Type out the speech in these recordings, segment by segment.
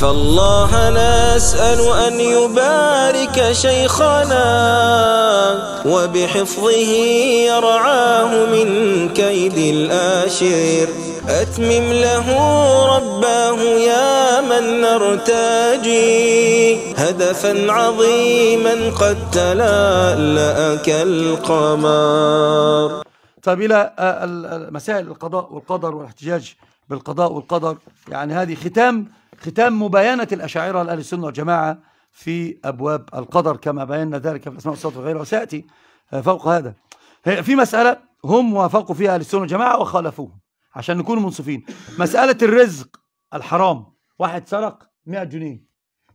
فالله نسأل أن يبارك شيخنا وبحفظه يرعاه من كيد الآشر أتمم له رباه يا من نرتجي هدفا عظيما قد تلألأ كالقمر طيب إلى آه، مسائل القضاء والقدر والاحتجاج بالقضاء والقدر يعني هذه ختام ختام مباينة الأشاعرة لأهل السنة والجماعة في أبواب القدر كما بينا ذلك في الأسماء والصفات وغيرها وسيأتي فوق هذا في مسألة هم وافقوا فيها أهل السنة والجماعة وخالفوهم عشان نكون منصفين مسألة الرزق الحرام واحد سرق 100 جنيه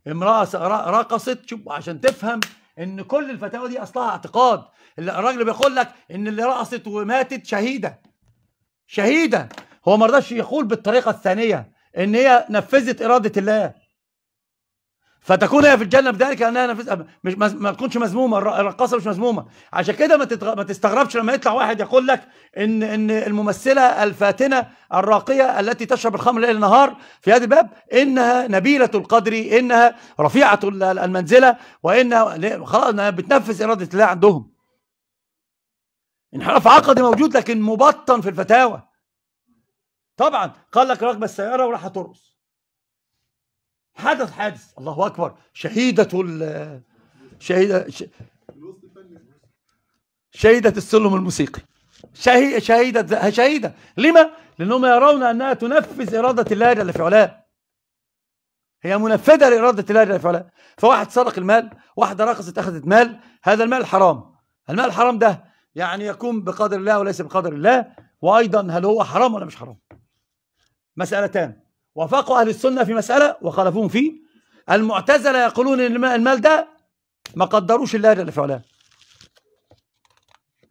امرأة رقصت شوف عشان تفهم ان كل الفتاوى دي اصلها اعتقاد الراجل بيقول لك ان اللي رقصت وماتت شهيده شهيده هو ما رضاش يقول بالطريقه الثانيه ان هي نفذت اراده الله فتكون هي في الجنه بذلك انها نفذت مش ما تكونش مذمومه الرقاصه مش مذمومه عشان كده ما, تتغ... ما تستغربش لما يطلع واحد يقول لك ان ان الممثله الفاتنه الراقيه التي تشرب الخمر ليل نهار في هذا الباب انها نبيله القدر انها رفيعه المنزله وانها خلاص بتنفذ اراده الله عندهم انحراف عقدي موجود لكن مبطن في الفتاوى طبعا قال لك راكبه السياره وراح ترقص حدث حادث الله اكبر شهيده ال شهيده شهيده السلم الموسيقي شهيده شهيده شهيده لما؟ لانهم يرون انها تنفذ اراده الله جل في علاه هي منفذه لاراده الله جل في علاه فواحد سرق المال واحده رقصت اخذت مال هذا المال حرام المال الحرام ده يعني يكون بقدر الله وليس بقدر الله وايضا هل هو حرام ولا مش حرام مسألتان وافقوا أهل السنة في مسألة وخالفوهم فيه المعتزلة يقولون إن المال ده ما قدروش الله جل في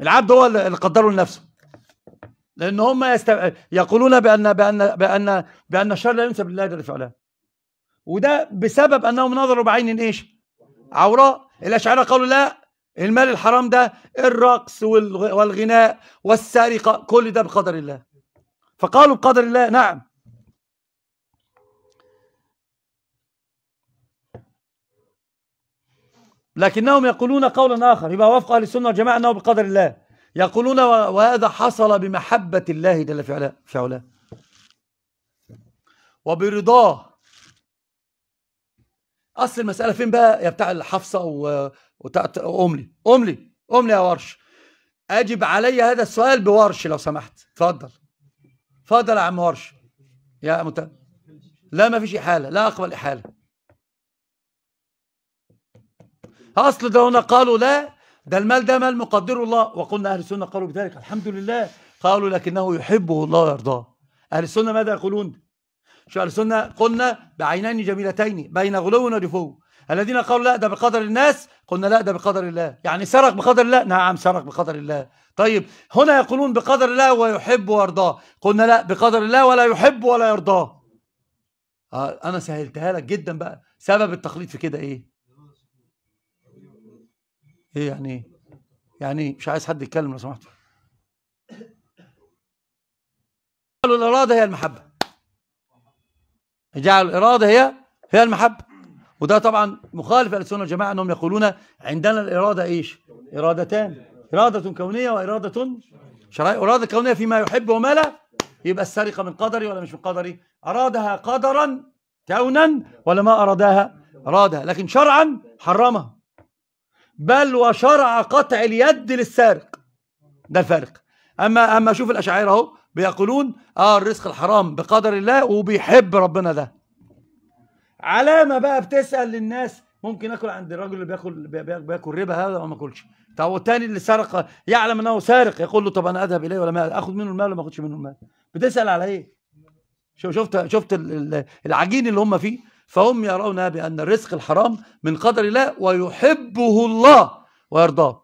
العبد هو اللي قدره لنفسه لأن هم يست... يقولون بأن بأن بأن بأن الشر لا ينسب لله جل في وده بسبب أنهم نظروا بعين إيش؟ عوراء الأشاعرة قالوا لا المال الحرام ده الرقص والغناء والسرقة كل ده بقدر الله فقالوا بقدر الله نعم لكنهم يقولون قولا آخر يبقى وفق أهل السنة والجماعة أنه بقدر الله يقولون وهذا حصل بمحبة الله جل في علاه وبرضاه أصل المسألة فين بقى يا بتاع الحفصه حفصة وأملي أملي أملي يا ورش أجب علي هذا السؤال بورش لو سمحت اتفضل اتفضل يا عم ورش يا مت... لا ما فيش إحالة لا أقبل إحالة أصل ده هنا قالوا لا ده المال ده مال مقدره الله وقلنا أهل السنة قالوا بذلك الحمد لله قالوا لكنه يحبه الله ويرضاه أهل السنة ماذا يقولون شو أهل السنة قلنا بعينين جميلتين بين غلو ودفو الذين قالوا لا ده بقدر الناس قلنا لا ده بقدر الله يعني سرق بقدر الله نعم سرق بقدر الله طيب هنا يقولون بقدر الله ويحب ويرضاه قلنا لا بقدر الله ولا يحب ولا يرضاه آه، أنا سهلتها لك جدا بقى سبب التخليط في كده إيه ايه يعني ايه؟ يعني ايه؟ مش عايز حد يتكلم لو سمحتوا. جعل الاراده هي المحبه. جعل الاراده هي هي المحبه. وده طبعا مخالف للسنه والجماعه انهم يقولون عندنا الاراده ايش؟ ارادتان اراده كونيه واراده شرعيه، اراده كونيه فيما يحب وما لا يبقى السرقه من قدري ولا مش من قدري؟ ارادها قدرا كونا ولا ما ارادها؟ ارادها لكن شرعا حرمها بل وشرع قطع اليد للسارق ده الفارق اما اما شوف الاشاعره اهو بيقولون اه الرزق الحرام بقدر الله وبيحب ربنا ده علامه بقى بتسال للناس ممكن اكل عند الراجل اللي بياكل بياكل ربا هذا وما اكلش طب والتاني اللي سرق يعلم انه سارق يقول له طب انا اذهب اليه ولا ما اخذ منه المال ولا ما اخذش منه المال بتسال على ايه شفت شفت العجين اللي هم فيه فهم يرون بأن الرزق الحرام من قدر الله ويحبه الله ويرضاه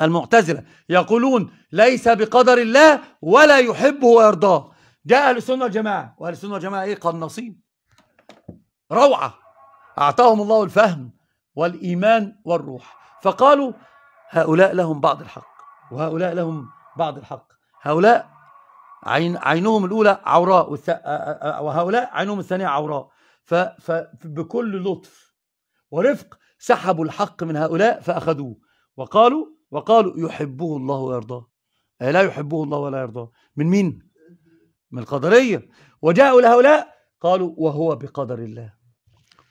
والمعتزلة يقولون ليس بقدر الله ولا يحبه ويرضاه جاء أهل السنة والجماعة وأهل السنة والجماعة إيه قناصين روعة أعطاهم الله الفهم والإيمان والروح فقالوا هؤلاء لهم بعض الحق وهؤلاء لهم بعض الحق هؤلاء عين عينهم الأولى عوراء وهؤلاء عينهم الثانية عوراء فبكل لطف ورفق سحبوا الحق من هؤلاء فأخذوه وقالوا وقالوا يحبه الله ويرضاه لا يحبه الله ولا يرضاه من مين؟ من القدرية وجاءوا لهؤلاء قالوا وهو بقدر الله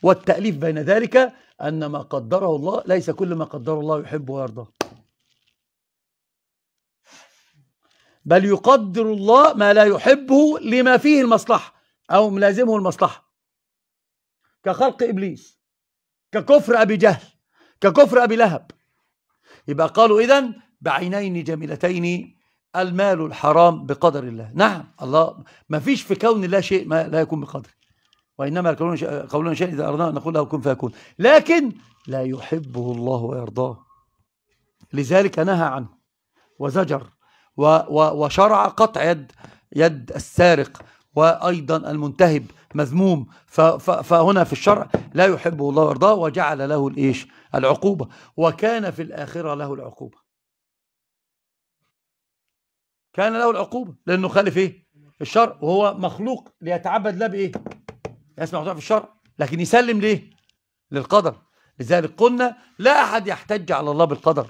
والتأليف بين ذلك أن ما قدره الله ليس كل ما قدره الله يحبه ويرضاه بل يقدر الله ما لا يحبه لما فيه المصلحة أو ملازمه المصلحة كخلق إبليس ككفر أبي جهل ككفر أبي لهب يبقى قالوا إذن بعينين جميلتين المال الحرام بقدر الله نعم الله ما فيش في كون الله شيء ما لا يكون بقدر وإنما قولنا شيء إذا أردنا أن نقول له كن فيكون لكن لا يحبه الله ويرضاه لذلك نهى عنه وزجر وشرع قطع يد يد السارق وأيضا المنتهب مذموم فهنا في الشرع لا يحبه الله ويرضاه وجعل له الإيش العقوبة وكان في الآخرة له العقوبة كان له العقوبة لأنه خالف إيه الشرع وهو مخلوق ليتعبد لا بإيه يسمع في الشرع لكن يسلم ليه للقدر لذلك قلنا لا أحد يحتج على الله بالقدر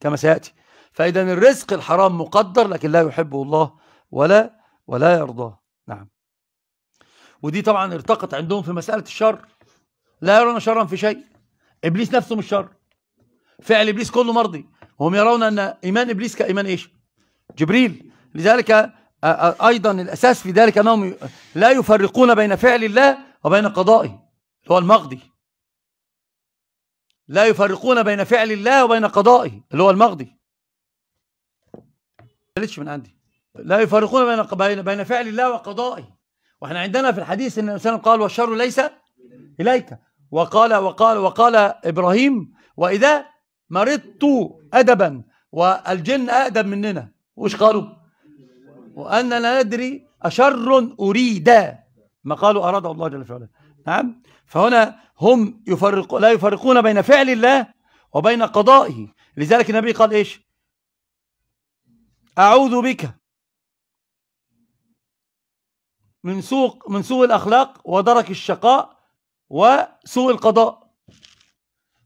كما سيأتي فإذا الرزق الحرام مقدر لكن لا يحبه الله ولا ولا يرضاه نعم ودي طبعا ارتقت عندهم في مسألة الشر لا يرون شرا في شيء إبليس نفسه مش شر فعل إبليس كله مرضي هم يرون أن إيمان إبليس كإيمان إيش جبريل لذلك أيضا الأساس في ذلك أنهم لا يفرقون بين فعل الله وبين قضائه هو المقضي لا يفرقون بين فعل الله وبين قضائه اللي هو المقضي جلتش من عندي لا يفرقون بين بين فعل الله وقضائه واحنا عندنا في الحديث ان الانسان قال والشر ليس اليك وقال وقال وقال ابراهيم واذا مرضت ادبا والجن ادب مننا وايش قالوا واننا لا ندري اشر اريد ما قالوا اراده الله جل وعلا نعم فهنا هم يفرق لا يفرقون بين فعل الله وبين قضائه لذلك النبي قال ايش أعوذ بك من سوء من سوء الأخلاق ودرك الشقاء وسوء القضاء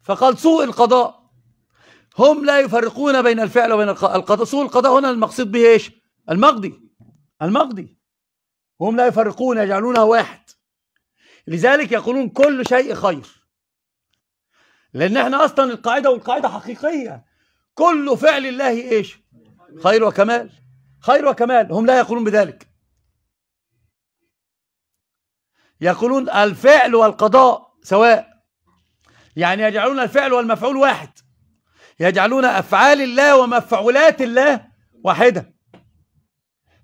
فقال سوء القضاء هم لا يفرقون بين الفعل وبين القضاء سوء القضاء هنا المقصود به ايش المقضي المقضي هم لا يفرقون يجعلونه واحد لذلك يقولون كل شيء خير لان احنا اصلا القاعده والقاعده حقيقيه كل فعل الله ايش خير وكمال خير وكمال هم لا يقولون بذلك يقولون الفعل والقضاء سواء يعني يجعلون الفعل والمفعول واحد يجعلون أفعال الله ومفعولات الله واحدة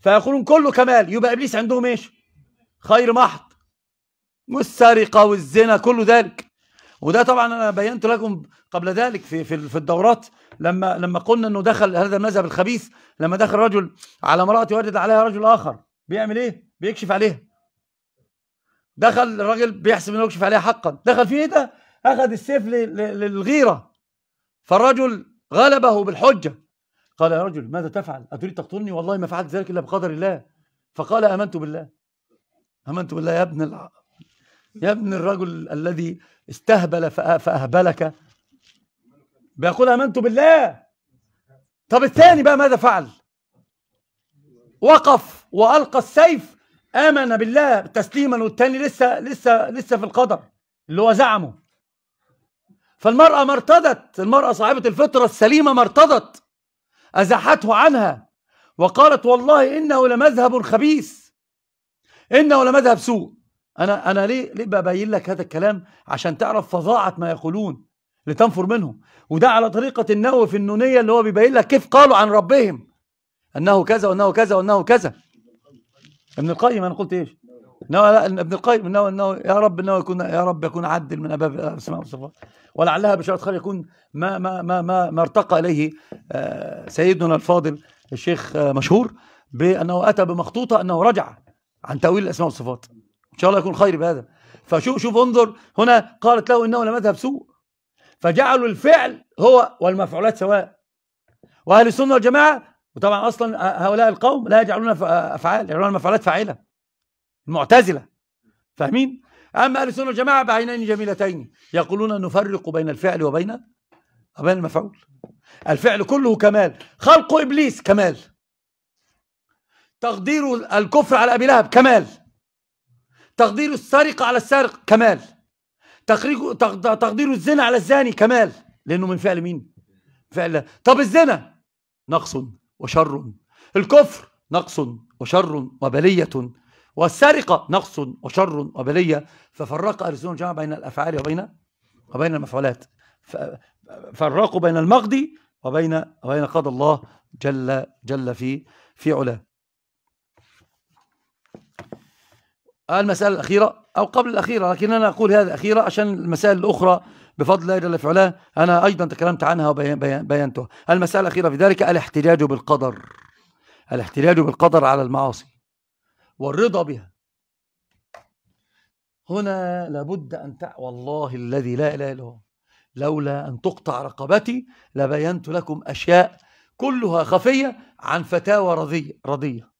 فيقولون كله كمال يبقى إبليس عندهم إيش خير محض والسرقة والزنا كله ذلك وده طبعا أنا بينت لكم قبل ذلك في, في, في الدورات لما لما قلنا انه دخل هذا المذهب الخبيث لما دخل رجل على امراه يوجد عليها رجل اخر بيعمل ايه بيكشف عليها دخل الراجل بيحسب انه يكشف عليها حقا دخل فيه ايه ده اخذ السيف للغيره فالرجل غلبه بالحجه قال يا رجل ماذا تفعل اتريد تقتلني والله ما فعلت ذلك الا بقدر الله فقال امنت بالله امنت بالله يا ابن الع... يا ابن الرجل الذي استهبل فأهبلك بيقول آمنت بالله طب الثاني بقى ماذا فعل وقف وألقى السيف آمن بالله تسليما والثاني لسه لسه لسه في القدر اللي هو زعمه فالمرأة ما ارتدت المرأة صاحبة الفطرة السليمة ما ارتدت ازاحته عنها وقالت والله إنه لمذهب خبيث إنه لمذهب سوء أنا أنا ليه ليه ببين لك هذا الكلام عشان تعرف فظاعة ما يقولون لتنفر منهم وده على طريقة النووي في النونية اللي هو بيبين لك كيف قالوا عن ربهم أنه كذا وأنه كذا وأنه كذا ابن القيم أنا قلت إيش نو لا ابن القيم نو نو يا رب نو يكون يا رب يكون عدل من أباب الأسماء والصفات ولعلها بشارة خير يكون ما ما ما ما, ما ارتقى إليه آه، سيدنا الفاضل الشيخ آه، مشهور بأنه أتى بمخطوطة أنه رجع عن تأويل الأسماء والصفات إن شاء الله يكون خير بهذا فشوف شوف انظر هنا قالت له إنه لمذهب سوء فجعلوا الفعل هو والمفعولات سواء واهل السنه والجماعه وطبعا اصلا هؤلاء القوم لا يجعلون افعال يجعلون المفعولات فاعله المعتزله فاهمين اما اهل السنه والجماعه بعينين جميلتين يقولون نفرق بين الفعل وبين وبين المفعول الفعل كله كمال خلق ابليس كمال تقدير الكفر على ابي لهب كمال تقدير السرقه على السارق كمال تخريج تقدير الزنا على الزاني كمال لانه من فعل مين فعل طب الزنا نقص وشر الكفر نقص وشر وبليه والسرقه نقص وشر وبليه ففرق اهل السنه والجماعه بين الافعال وبين وبين المفعولات فرقوا بين المقضي وبين وبين قضى الله جل جل في في علاه المساله الاخيره أو قبل الأخيرة لكن أنا أقول هذه الأخيرة عشان المسائل الأخرى بفضل الله جل فعلا أنا أيضا تكلمت عنها وبينتها المسألة الأخيرة في ذلك الاحتجاج بالقدر الاحتجاج بالقدر على المعاصي والرضا بها هنا لابد أن تع... والله الذي لا إله إلا هو لولا أن تقطع رقبتي لبينت لكم أشياء كلها خفية عن فتاوى رضية, رضية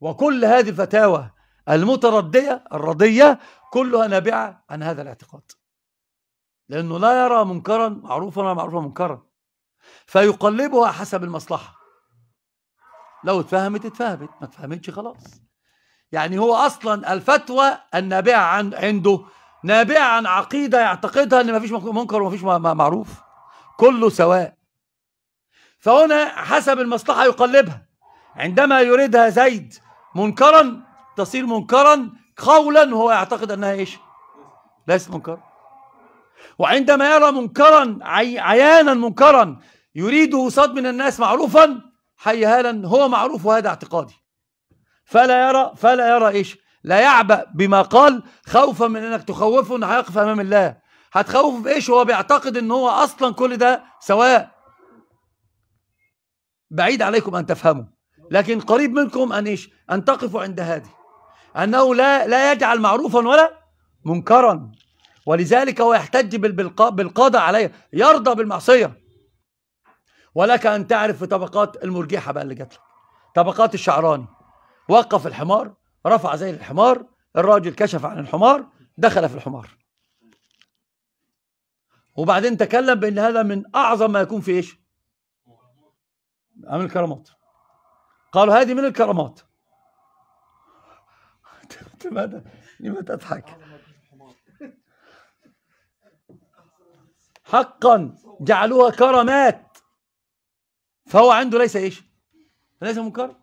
وكل هذه الفتاوى المتردية الرضية كلها نابعة عن هذا الاعتقاد لأنه لا يرى منكرا معروفا ولا معروفا منكرا فيقلبها حسب المصلحة لو اتفهمت اتفهمت ما اتفهمتش خلاص يعني هو أصلا الفتوى النابعة عن عنده نابعة عن عقيدة يعتقدها أن ما فيش منكر وما فيش معروف كله سواء فهنا حسب المصلحة يقلبها عندما يريدها زيد منكرا تصير منكرا قولا وهو يعتقد أنها إيش ليست منكرا وعندما يرى منكرا عي... عيانا منكرا يريده صد من الناس معروفا حي هالا هو معروف وهذا اعتقادي فلا يرى فلا يرى ايش لا يعبأ بما قال خوفا من انك تخوفه انه هيقف امام الله هتخوفه بايش هو بيعتقد ان هو اصلا كل ده سواء بعيد عليكم ان تفهموا لكن قريب منكم ان ايش ان تقفوا عند هذه أنه لا, لا يجعل معروفا ولا منكرا ولذلك هو يحتج بالقضاء عليه يرضى بالمعصية ولك أن تعرف في طبقات المرجحة بقى اللي جات لك طبقات الشعراني وقف الحمار رفع زي الحمار الراجل كشف عن الحمار دخل في الحمار وبعدين تكلم بأن هذا من أعظم ما يكون في إيش من الكرامات قالوا هذه من الكرامات لماذا لماذا تضحك حقا جعلوها كرامات فهو عنده ليس ايش ليس منكرا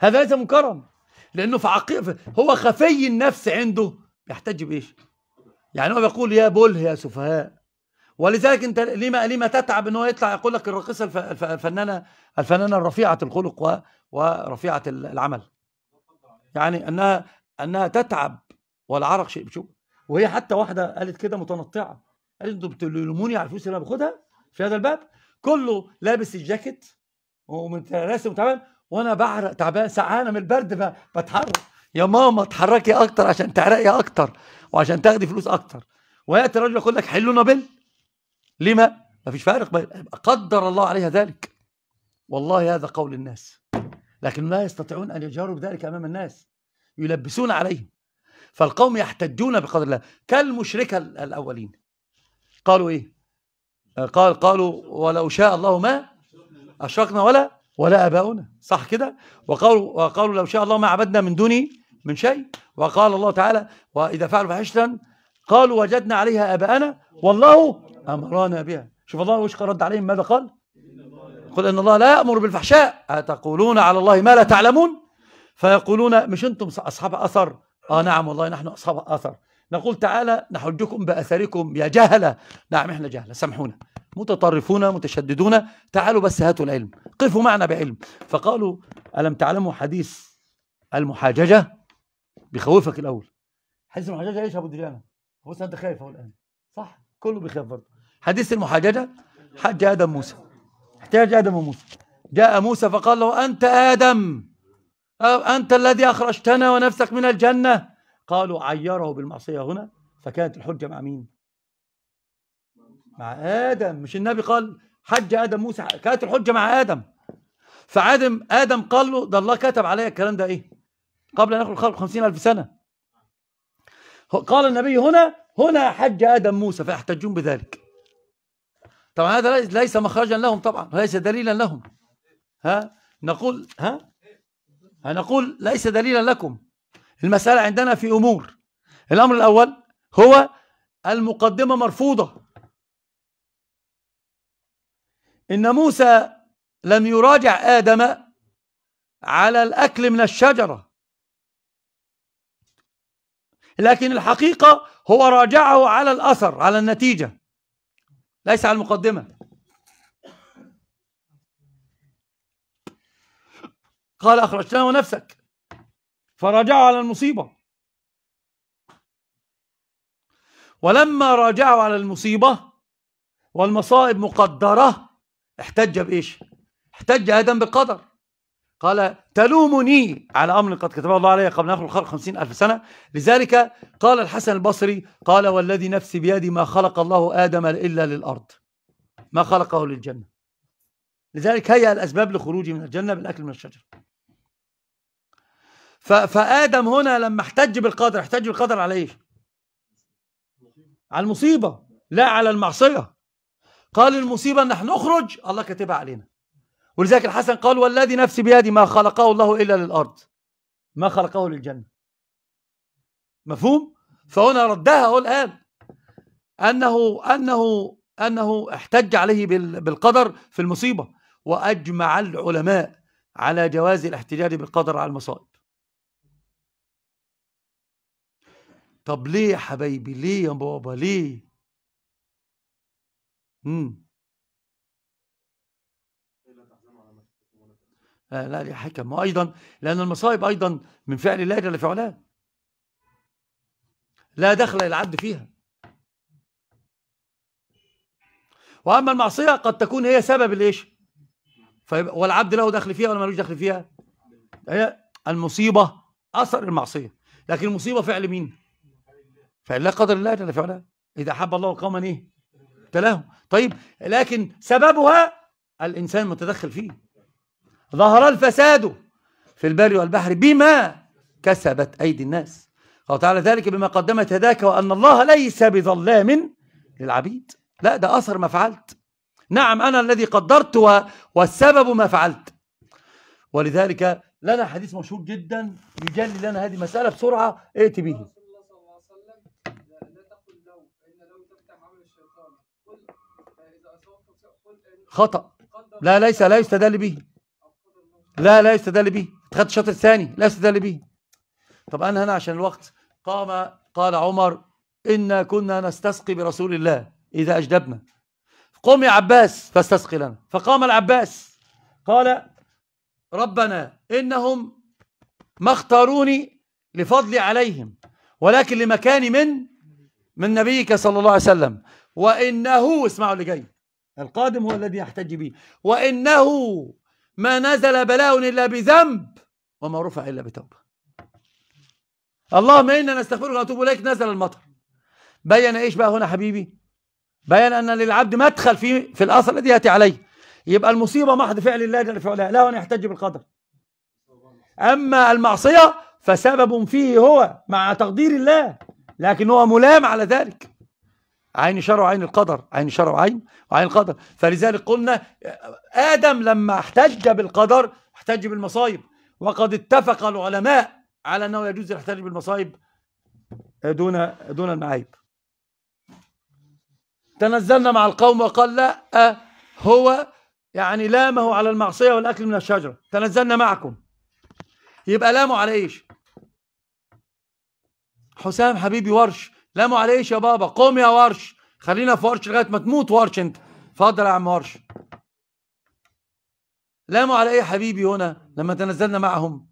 هذا ليس منكرا لانه في عقيده هو خفي النفس عنده يحتج بايش يعني هو بيقول يا بله يا سفهاء ولذلك انت لما لما تتعب ان هو يطلع يقول لك الراقصه الفنانه الفنانه الرفيعه الخلق ورفيعه العمل يعني انها انها تتعب والعرق شيء بشوف وهي حتى واحده قالت كده متنطعه قالت انتوا بتلوموني على الفلوس اللي انا باخدها في هذا الباب كله لابس الجاكيت ومتراسم وتعبان وانا بعرق تعبان سعانه من البرد بتحرك يا ماما اتحركي اكتر عشان تعرقي اكتر وعشان تاخدي فلوس اكتر وياتي الرجل يقول لك حلونا بل لما ما فيش فارق قدر الله عليها ذلك والله هذا قول الناس لكن لا يستطيعون ان يجهروا بذلك امام الناس يلبسون عليهم فالقوم يحتجون بقدر الله كالمشركة الأولين قالوا إيه آه، قال قالوا ولو شاء الله ما أشركنا ولا ولا أباؤنا صح كده وقالوا, وقالوا لو شاء الله ما عبدنا من دوني من شيء وقال الله تعالى وإذا فعلوا فاحشة قالوا وجدنا عليها أباءنا والله أمرنا بها شوف الله وش رد عليهم ماذا قال قل إن الله لا يأمر بالفحشاء أتقولون على الله ما لا تعلمون فيقولون مش أنتم أصحاب أثر آه نعم والله نحن أصحاب أثر نقول تعالى نحجكم بأثركم يا جهلة نعم إحنا جهلة سامحونا متطرفون متشددون تعالوا بس هاتوا العلم قفوا معنا بعلم فقالوا ألم تعلموا حديث المحاججة بيخوفك الأول حديث المحاججة إيش يا أبو دجانة هو أنت خايف أهو الآن صح كله بيخاف برضه حديث المحاججة حج آدم موسى احتاج آدم وموسى جاء موسى فقال له أنت آدم أنت الذي أخرجتنا ونفسك من الجنة قالوا عيره بالمعصية هنا فكانت الحجة مع مين مع آدم مش النبي قال حج آدم موسى كانت الحجة مع آدم فعادم آدم قال له ده الله كتب عليا الكلام ده إيه قبل أن يخلق الخلق خمسين ألف سنة قال النبي هنا هنا حج آدم موسى فيحتجون بذلك طبعا هذا ليس مخرجا لهم طبعا ليس دليلا لهم ها نقول ها هنقول ليس دليلا لكم المسألة عندنا في أمور الأمر الأول هو المقدمة مرفوضة إن موسى لم يراجع آدم على الأكل من الشجرة لكن الحقيقة هو راجعه على الأثر على النتيجة ليس على المقدمة قال أخرجتنا ونفسك فرجع على المصيبة ولما راجعوا على المصيبة والمصائب مقدرة احتج بإيش احتج آدم بالقدر قال تلومني على أمر قد كتبه الله علي قبل أخر الخلق خمسين ألف سنة لذلك قال الحسن البصري قال والذي نفسي بيدي ما خلق الله آدم إلا للأرض ما خلقه للجنة لذلك هيأ الأسباب لخروجي من الجنة بالأكل من الشجر فادم هنا لما احتج بالقدر احتج بالقدر على ايه على المصيبه لا على المعصيه قال المصيبه ان احنا نخرج الله كاتبها علينا ولذلك الحسن قال والذي نفسي بيدي ما خلقه الله الا للارض ما خلقه للجنه مفهوم فهنا ردها هو الان انه انه انه احتج عليه بالقدر في المصيبه واجمع العلماء على جواز الاحتجاج بالقدر على المصائب طب ليه يا حبايبي ليه يا بابا ليه امم آه لا دي حكم وايضا لان المصائب ايضا من فعل الله جل في علاه لا دخل للعبد فيها واما المعصيه قد تكون هي سبب الايش والعبد له دخل فيها ولا ملوش دخل فيها هي المصيبه اثر المعصيه لكن المصيبه فعل مين فلا قدر الله جل فعلا إذا أحب الله قوما إيه ابتلاهم طيب لكن سببها الإنسان المتدخل فيه ظهر الفساد في البر والبحر بما كسبت أيدي الناس قال تعالى ذلك بما قدمت يداك وأن الله ليس بظلام للعبيد لا ده أثر ما فعلت نعم أنا الذي قدرت والسبب ما فعلت ولذلك لنا حديث مشهور جدا يجلي لنا هذه المسألة بسرعة ائت به خطأ لا ليس لا يستدل به لا لا يستدل به اتخذت الشوط الثاني لا يستدل به طب أنا هنا عشان الوقت قام قال عمر إنا كنا نستسقي برسول الله إذا أجدبنا قم يا عباس فاستسقي لنا فقام العباس قال ربنا إنهم ما اختاروني لفضلي عليهم ولكن لمكاني من من نبيك صلى الله عليه وسلم وإنه اسمعوا اللي جاي القادم هو الذي يحتج به وإنه ما نزل بلاء إلا بذنب وما رفع إلا بتوبة اللهم إنا نستغفرك ونتوب إليك نزل المطر بين إيش بقى هنا حبيبي بين أن للعبد مدخل في في الأثر الذي يأتي عليه يبقى المصيبة محض فعل الله جل فعلها لا أن يحتج بالقدر أما المعصية فسبب فيه هو مع تقدير الله لكن هو ملام على ذلك عين شر وعين القدر عين شر وعين وعين القدر فلذلك قلنا آدم لما احتج بالقدر احتج بالمصايب وقد اتفق العلماء على أنه يجوز الاحتجاج بالمصايب دون دون المعايب تنزلنا مع القوم وقال لا آه، هو يعني لامه على المعصية والأكل من الشجرة تنزلنا معكم يبقى لامه على إيش حسام حبيبي ورش لاموا معلش يا بابا قوم يا ورش خلينا في ورش لغايه ما تموت ورش انت اتفضل يا عم ورش لاموا على ايه حبيبي هنا لما تنزلنا معهم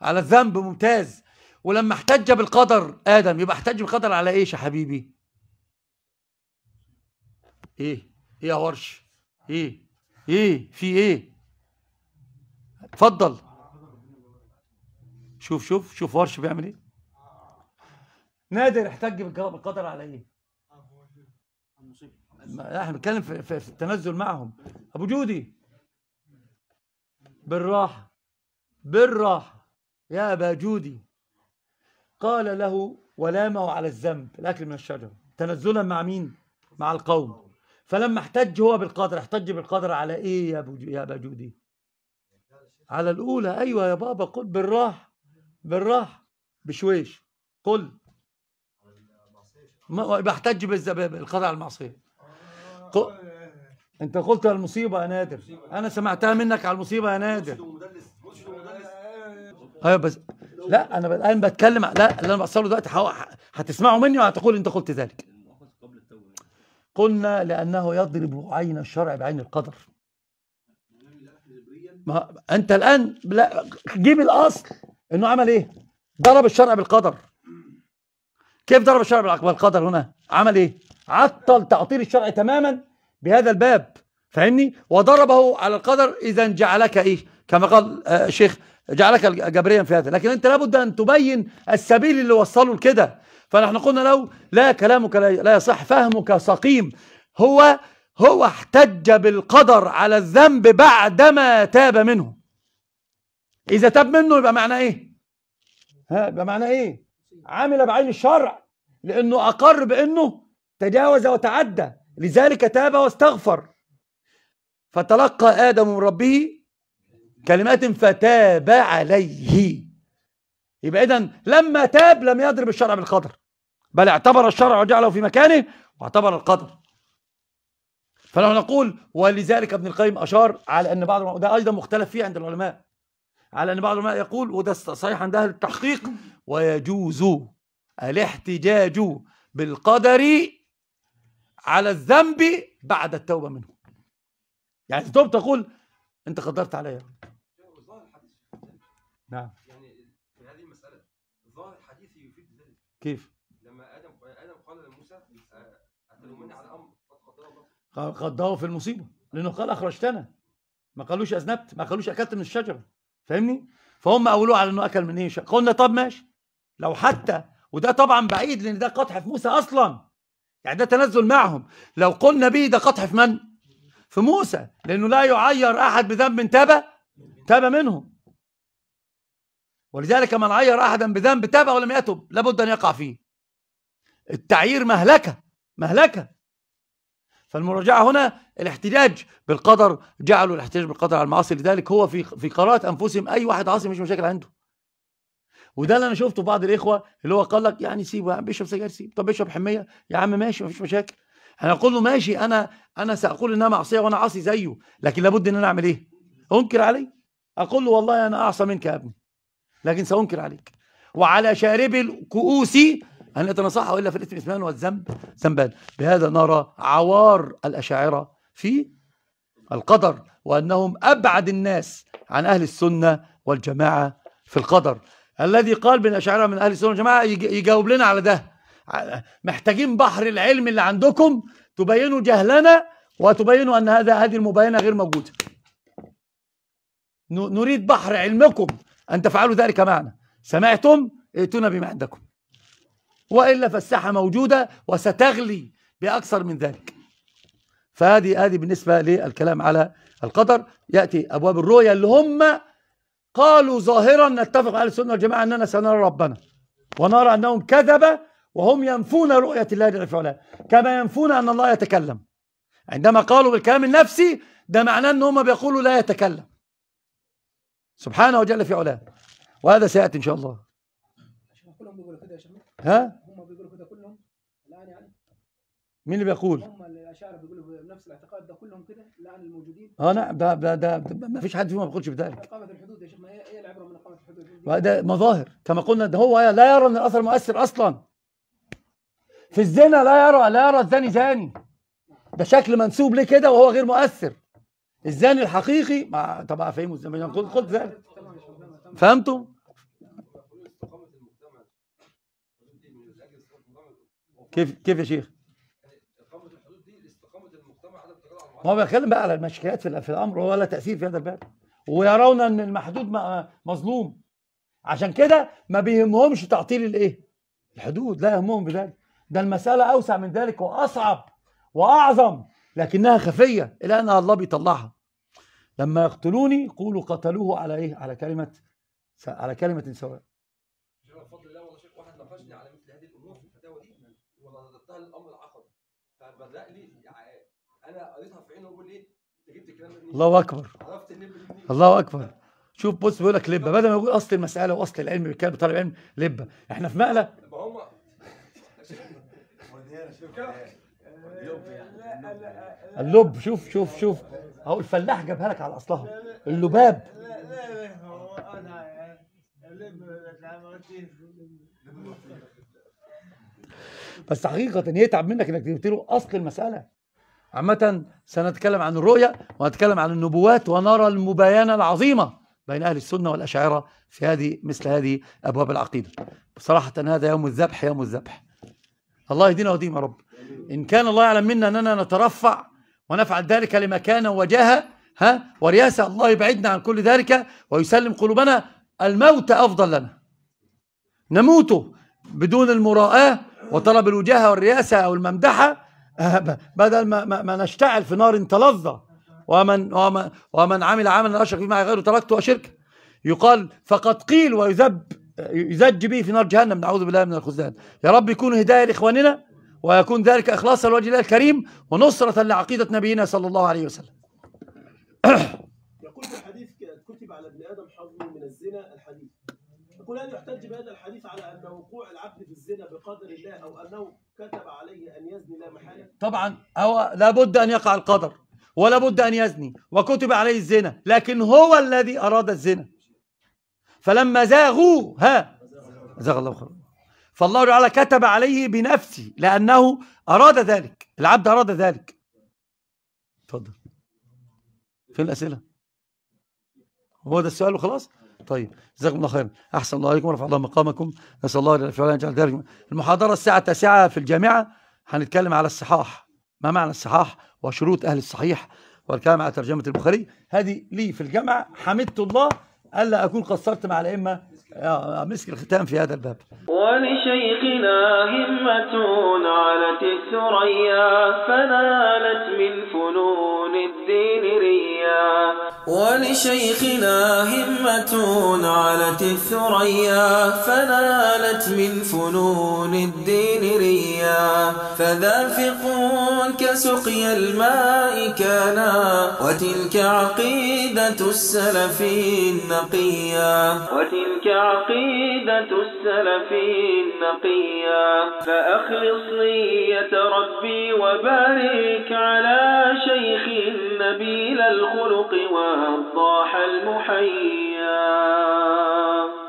على الذنب ممتاز ولما احتج بالقدر ادم يبقى احتج بالقدر على ايش يا حبيبي ايه ايه يا ورش ايه ايه في ايه اتفضل شوف شوف شوف ورش بيعمل ايه نادر احتج بالقدر على ايه؟ احنا بنتكلم في, في, في التنزل معهم ابو جودي بالراحه بالراحه يا ابا جودي قال له ولامه على الذنب الاكل من الشجره تنزلا مع مين؟ مع القوم فلما احتج هو بالقدر احتج بالقدر على ايه يا ابو يا ابا جودي؟ على الاولى ايوه يا بابا قل بالراحه بالراحه بشويش قل بحتج على المعصية آه. ق... انت قلت المصيبة يا نادر انا سمعتها منك على المصيبة يا نادر آه، ايوه بس لا انا الان بتكلم لا اللي انا بصله دلوقتي هتسمعه مني وهتقول انت قلت ذلك قلنا لانه يضرب عين الشرع بعين القدر ما انت الان لا جيب الاصل انه عمل ايه ضرب الشرع بالقدر كيف ضرب الشرع بالقدر هنا عمل ايه عطل تعطيل الشرع تماما بهذا الباب فاهمني وضربه على القدر اذا جعلك ايه كما قال الشيخ آه، جعلك جبريا في هذا لكن انت لابد ان تبين السبيل اللي وصله لكده فنحن قلنا لو لا كلامك لا يصح فهمك سقيم هو هو احتج بالقدر على الذنب بعدما تاب منه اذا تاب منه يبقى معناه ايه ها يبقى معناه ايه عمل بعين الشرع لأنه أقر بأنه تجاوز وتعدى لذلك تاب واستغفر فتلقى آدم من ربه كلمات فتاب عليه يبقى إذا لما تاب لم يضرب الشرع بالقدر بل اعتبر الشرع وجعله في مكانه واعتبر القدر فنحن نقول ولذلك ابن القيم أشار على أن بعض ده أيضا مختلف فيه عند العلماء على أن بعض العلماء يقول وده صحيح عند أهل التحقيق ويجوز الاحتجاج بالقدر على الذنب بعد التوبة منه يعني تتوب تقول أنت قدرت عليا نعم يعني في هذه المسألة ظاهر الحديث يفيد ذلك كيف؟ لما آدم آدم قال لموسى أتلومني على أمر قد قدره في المصيبة لأنه قال أخرجتنا ما قالوش أذنبت ما قالوش أكلت من الشجرة فاهمني فهم قولوه على انه اكل من ايه قلنا طب ماشي لو حتى وده طبعا بعيد لان ده قطع في موسى اصلا يعني ده تنزل معهم لو قلنا به ده قطع في من في موسى لانه لا يعير احد بذنب تاب تاب منه ولذلك من عير احدا بذنب تاب ولم يتب لابد ان يقع فيه التعيير مهلكه مهلكه فالمراجعه هنا الاحتجاج بالقدر جعلوا الاحتجاج بالقدر على المعاصي لذلك هو في في قرارات انفسهم اي واحد عاصي مش مشاكل عنده وده اللي انا شفته بعض الاخوه اللي هو قال لك يعني سيبه يا عم بيشرب سجاير سيب طب بيشرب حميه يا عم ماشي مفيش مشاكل انا اقول له ماشي انا انا ساقول انها معصيه وانا عاصي زيه لكن لابد ان انا اعمل ايه انكر علي اقول له والله انا اعصى منك يا ابني لكن سانكر عليك وعلى شارب الكؤوس أن يتنصحه الا في الإثم والذنب ذنبان بهذا نرى عوار الأشاعرة في القدر وأنهم أبعد الناس عن أهل السنة والجماعة في القدر الذي قال أشعرها من أهل السنة والجماعة يجاوب لنا على ده محتاجين بحر العلم اللي عندكم تبينوا جهلنا وتبينوا أن هذا هذه المباينة غير موجودة نريد بحر علمكم أن تفعلوا ذلك معنا سمعتم ائتونا بما عندكم وإلا فالساحة موجودة وستغلي بأكثر من ذلك فهذه هذه بالنسبة للكلام على القدر يأتي أبواب الرؤية اللي هم قالوا ظاهرا نتفق على السنة والجماعة أننا سنرى ربنا ونرى أنهم كذب وهم ينفون رؤية الله جل وعلا كما ينفون أن الله يتكلم عندما قالوا بالكلام النفسي ده معناه أن هم بيقولوا لا يتكلم سبحانه وجل في علاه وهذا سيأتي إن شاء الله ها؟ هم بيقولوا كده كلهم الآن يعني مين اللي بيقول؟ هم الاشاعره بيقولوا بنفس الاعتقاد ده كلهم كده الان الموجودين اه نعم ده ده, ده ما فيش حد فيهم ما بيقولش بذلك اقامه الحدود يا شيخ ما هي ايه العبره من اقامه الحدود؟ ده مظاهر كما قلنا ده هو لا يرى ان الاثر مؤثر اصلا في الزنا لا يرى لا يرى الزاني زاني ده شكل منسوب ليه كده وهو غير مؤثر الزاني الحقيقي ما طبعا فهموا ازاي قلت قلت ذلك فهمتم؟ كيف كيف يا شيخ؟ ما هو بيتكلم بقى على المشكلات في الامر ولا تاثير في هذا الباب ويرون ان المحدود مظلوم عشان كده ما بيهمهمش تعطيل الايه الحدود لا يهمهم بذلك ده المساله اوسع من ذلك واصعب واعظم لكنها خفيه الى ان الله بيطلعها لما يقتلوني قولوا قتلوه على ايه على كلمه على كلمه سواء لي انا قريتها في عينه وبقول ايه انت جبت الكلام منين؟ الله اكبر عرفت النب منين؟ الله اكبر شوف بص بيقول لك لبه بدل ما يقول اصل المساله واصل العلم بيتكلم طالب علم لبه احنا في مقلب هم اللب شوف شوف شوف اهو الفلاح جابها لك على اصلها اللباب لا لا لا هو انا بس حقيقة يتعب منك انك جبت له اصل المسألة عامة سنتكلم عن الرؤية ونتكلم عن النبوات ونرى المباينة العظيمة بين أهل السنة والأشاعرة في هذه مثل هذه أبواب العقيدة بصراحة هذا يوم الذبح يوم الذبح الله يهدينا وديم يا رب إن كان الله يعلم منا أننا نترفع ونفعل ذلك لمكانة وجاهة ها ورياسة الله يبعدنا عن كل ذلك ويسلم قلوبنا الموت أفضل لنا نموت بدون المراءة وطلب الوجاهة والرياسة أو الممدحة بدل ما, ما نشتعل في نار تلظى ومن, ومن, ومن عمل عملا أشرك فيه مع غيره تركته وشركه يقال فقد قيل ويذب يزج به في نار جهنم نعوذ بالله من الخزان يا رب يكون هداية لإخواننا ويكون ذلك إخلاصا لوجه الله الكريم ونصرة لعقيدة نبينا صلى الله عليه وسلم يقول في الحديث كتب على ابن آدم حظ من الزنا الحديث هل يحتج بهذا الحديث على أن وقوع العبد في الزنا بقدر الله أو أنه كتب عليه أن يزني لا محالة طبعا هو لابد أن يقع القدر ولا بد أن يزني وكتب عليه الزنا لكن هو الذي أراد الزنا فلما زاغوا ها زاغ الله خير. فالله تعالى كتب عليه بنفسه لأنه أراد ذلك العبد أراد ذلك اتفضل فين الأسئلة هو ده السؤال وخلاص طيب جزاكم الله خيرا احسن الله عليكم ورفع الله مقامكم نسال الله ان يجعل ذلك المحاضره الساعه 9 في الجامعه هنتكلم على الصحاح ما معنى الصحاح وشروط اهل الصحيح والكلام على ترجمه البخاري هذه لي في الجامعه حمدت الله ألا أكون قصرت مع الأئمة آه، مسك الختام في هذا الباب ولشيخنا همة علت الثريا فنالت من فنون الدين ريا ولشيخنا همة علت الثريا فنالت من فنون الدين ريا فذافق كسقي الماء كان وتلك عقيدة السلفين نقيا وتلك عقيدة السلفي نقيا فأخلص نية ربي وبارك على شيخ نبيل الخلق والضاح المحيا